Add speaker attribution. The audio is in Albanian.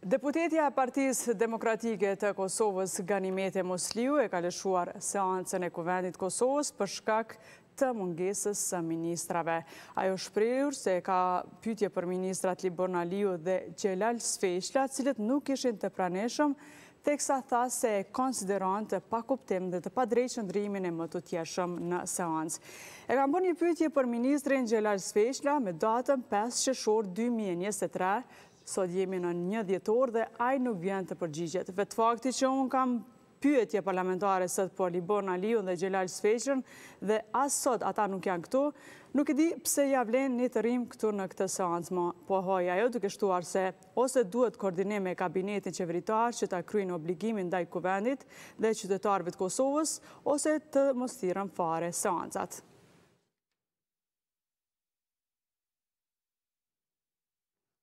Speaker 1: Deputetja partiz demokratike të Kosovës Ganimete Mosliu e ka lëshuar seancën e kuvendit Kosovës për shkak të mungesës së ministrave. Ajo shprejur se ka pytje për ministrat Liborna Liu dhe Gjelal Sveshla, cilët nuk ishin të praneshëm, teksa tha se konsideron të pakuptim dhe të padrejshën drimin e më të tjeshëm në seancë. E kam bërë një pytje për ministrin Gjelal Sveshla me datën 5 qëshor 2023, sot jemi në një djetor dhe ajë nuk vjen të përgjigjet. Vetë fakti që unë kam pyetje parlamentare sëtë për Libor Naliun dhe Gjelal Sveqrën dhe asë sot ata nuk janë këtu, nuk e di pse javlen një të rim këtu në këtë seancë më. Po hoj, ajo duke shtuar se ose duhet koordinime e kabinetin qeveritar që ta kryin obligimin ndaj kuvendit dhe qytetarëve të Kosovës, ose të mos tiren fare seancat.